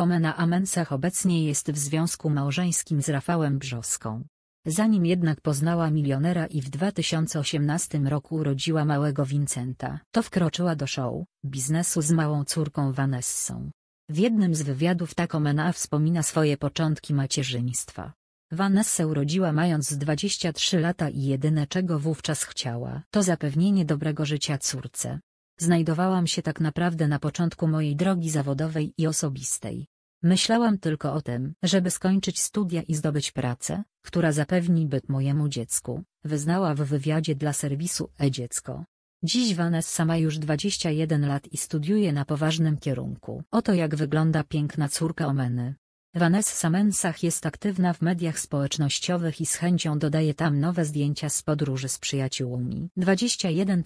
Pomena Amensach obecnie jest w związku małżeńskim z Rafałem Brzoską. Zanim jednak poznała milionera i w 2018 roku urodziła małego Vincenta, to wkroczyła do show, biznesu z małą córką Vanessą. W jednym z wywiadów ta komena wspomina swoje początki macierzyństwa. Vanessa urodziła mając 23 lata i jedyne czego wówczas chciała, to zapewnienie dobrego życia córce. Znajdowałam się tak naprawdę na początku mojej drogi zawodowej i osobistej. Myślałam tylko o tym, żeby skończyć studia i zdobyć pracę, która zapewni byt mojemu dziecku, wyznała w wywiadzie dla serwisu e-dziecko. Dziś Vanessa ma już 21 lat i studiuje na poważnym kierunku. Oto jak wygląda piękna córka Omeny. Vanessa Mensach jest aktywna w mediach społecznościowych i z chęcią dodaje tam nowe zdjęcia z podróży z przyjaciółmi. 21.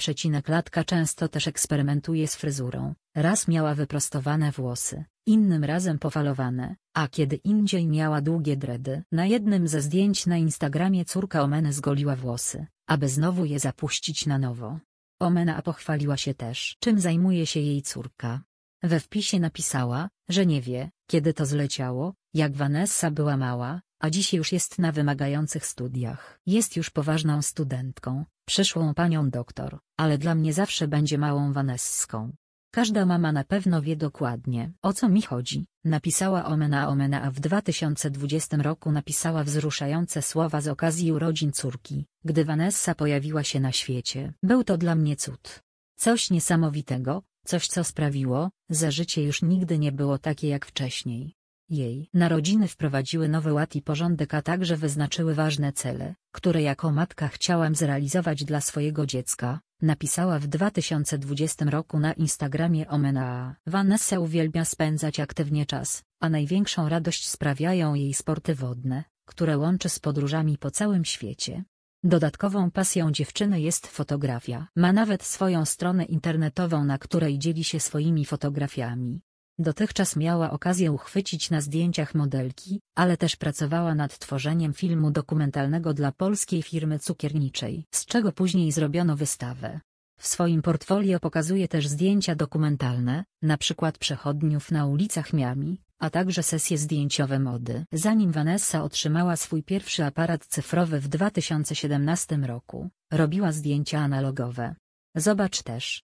Latka często też eksperymentuje z fryzurą. Raz miała wyprostowane włosy, innym razem pofalowane, a kiedy indziej miała długie dredy. Na jednym ze zdjęć na Instagramie córka Omeny zgoliła włosy, aby znowu je zapuścić na nowo. Omena pochwaliła się też, czym zajmuje się jej córka. We wpisie napisała, że nie wie, kiedy to zleciało, jak Vanessa była mała, a dziś już jest na wymagających studiach. Jest już poważną studentką, przyszłą panią doktor, ale dla mnie zawsze będzie małą Vanesską. Każda mama na pewno wie dokładnie, o co mi chodzi, napisała Omena Omena, a w 2020 roku napisała wzruszające słowa z okazji urodzin córki, gdy Vanessa pojawiła się na świecie. Był to dla mnie cud. Coś niesamowitego, Coś co sprawiło, że życie już nigdy nie było takie jak wcześniej. Jej narodziny wprowadziły nowy ład i porządek, a także wyznaczyły ważne cele, które jako matka chciałam zrealizować dla swojego dziecka, napisała w 2020 roku na Instagramie Omena. Vanessa uwielbia spędzać aktywnie czas, a największą radość sprawiają jej sporty wodne, które łączy z podróżami po całym świecie. Dodatkową pasją dziewczyny jest fotografia. Ma nawet swoją stronę internetową, na której dzieli się swoimi fotografiami. Dotychczas miała okazję uchwycić na zdjęciach modelki, ale też pracowała nad tworzeniem filmu dokumentalnego dla polskiej firmy cukierniczej, z czego później zrobiono wystawę. W swoim portfolio pokazuje też zdjęcia dokumentalne, na przykład przechodniów na ulicach Miami, a także sesje zdjęciowe mody. Zanim Vanessa otrzymała swój pierwszy aparat cyfrowy w 2017 roku, robiła zdjęcia analogowe. Zobacz też